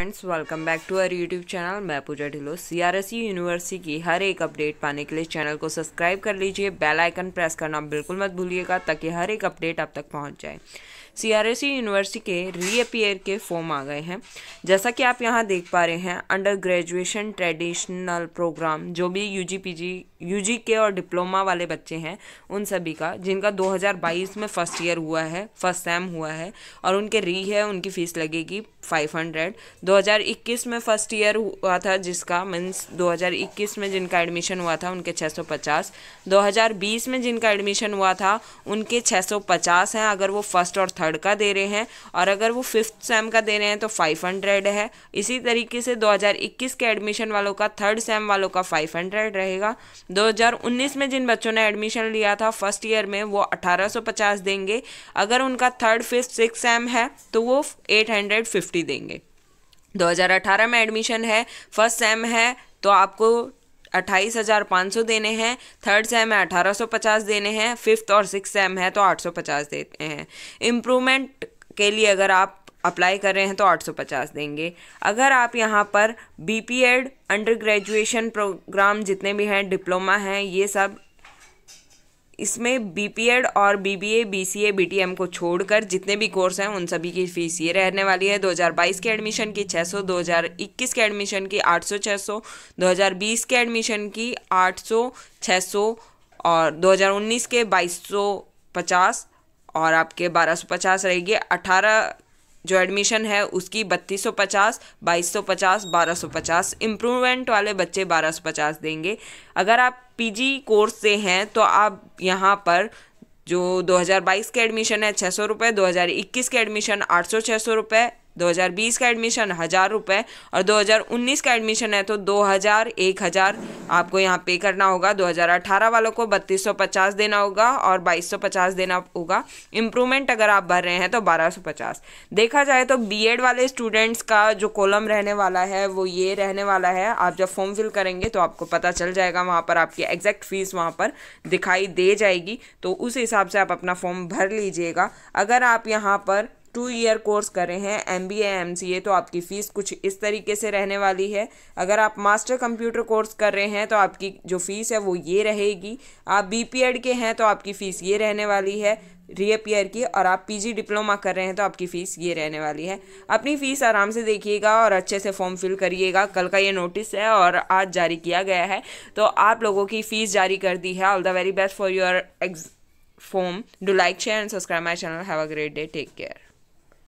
friends welcome back to our YouTube channel मैं पूजा ढिलो सीआरएसई university की हर एक अपडेट पाने के लिए चैनल को सब्सक्राइब कर लीजिए बेल आइकन प्रेस करना बिल्कुल मत भूलिएगा ताकि हर एक अपडेट आप तक पहुंच जाए सीआरएसई यूनिवर्सिटी e के रीअपियर के फॉर्म आ गए हैं जैसा कि आप यहां देख पा रहे हैं अंडर ग्रेजुएशन ट्रेडिशनल प्रोग्राम जो भी यू जी पी के और डिप्लोमा वाले बच्चे हैं उन सभी का जिनका 2022 में फ़र्स्ट ईयर हुआ है फर्स्ट सेम हुआ है और उनके री है उनकी फ़ीस लगेगी फाइव हंड्रेड दो हज़ार इक्कीस में फ़र्स्ट ईयर हुआ था जिसका मीन्स दो हज़ार इक्कीस में जिनका एडमिशन हुआ था उनके छः सौ पचास दो हज़ार बीस में जिनका एडमिशन हुआ था उनके छः सौ पचास हैं अगर वो फर्स्ट और थर्ड का दे रहे हैं और अगर वो फिफ्थ सेम का दे रहे हैं तो फाइव हंड्रेड है इसी तरीके से दो हज़ार इक्कीस के एडमिशन वालों का थर्ड सेम वालों का फाइव हंड्रेड रहेगा दो हज़ार उन्नीस में जिन बच्चों ने एडमिशन लिया था फर्स्ट ईयर में वो अठारह सौ पचास देंगे अगर उनका थर्ड फिफ्थ सिक्स सेम है तो वो एट हंड्रेड फिफ्टी छुट्टी देंगे 2018 में एडमिशन है फर्स्ट सेम है तो आपको अट्ठाईस हज़ार पाँच सौ देने हैं थर्ड सेम है अठारह सौ पचास देने हैं फिफ्थ और सिक्स सेम है तो आठ सौ पचास देते हैं इम्प्रूवमेंट के लिए अगर आप अप्लाई कर रहे हैं तो आठ सौ पचास देंगे अगर आप यहाँ पर B P Ed under graduation programme जितने भी हैं डिप्लोमा हैं ये सब इसमें बी और बी बी टी एम को छोड़कर जितने भी कोर्स हैं उन सभी की फ़ीस ये रहने वाली है 2022 के एडमिशन की 600 2021 के एडमिशन की 800 600 2020 के एडमिशन की 800 600 और 2019 के 2250 और आपके 1250 रहेगी 18 जो एडमिशन है उसकी बत्तीस सौ पचास बाईस सौ पचास बारह सौ पचास इम्प्रूवमेंट वाले बच्चे बारह सौ पचास देंगे अगर आप पीजी कोर्स से हैं तो आप यहाँ पर जो 2022 के एडमिशन है छः सौ रुपये दो के एडमिशन आठ सौ छः सौ रुपये 2020 का एडमिशन हज़ार रुपये और 2019 का एडमिशन है तो दो हज़ार एक हज़ार आपको यहाँ पे करना होगा 2018 वालों को पचास देना होगा और पचास देना होगा इम्प्रूवमेंट अगर आप भर रहे हैं तो पचास देखा जाए तो एड वाले स्टूडेंट्स का जो कॉलम रहने वाला है वो ये रहने वाला है आप जब फॉर्म फिल करेंगे तो आपको पता चल जाएगा वहाँ पर आपकी एग्जैक्ट फीस वहाँ पर दिखाई दे जाएगी तो उस हिसाब से आप अपना फॉर्म भर लीजिएगा अगर आप यहाँ पर टू ईयर कोर्स कर रहे हैं M B M C A तो आपकी फ़ीस कुछ इस तरीके से रहने वाली है अगर आप मास्टर कंप्यूटर कोर्स कर रहे हैं तो आपकी जो फ़ीस है वो ये रहेगी आप बी पी एड के हैं तो आपकी फ़ीस ये रहने वाली है रीअपियर की और आप पीजी डिप्लोमा कर रहे हैं तो आपकी फ़ीस ये रहने वाली है अपनी फ़ीस आराम से देखिएगा और अच्छे से फॉर्म फिल करिएगा कल का ये नोटिस है और आज जारी किया गया है तो आप लोगों की फ़ीस जारी कर दी है all the very best for your exam form do like share and subscribe my channel have a great day take care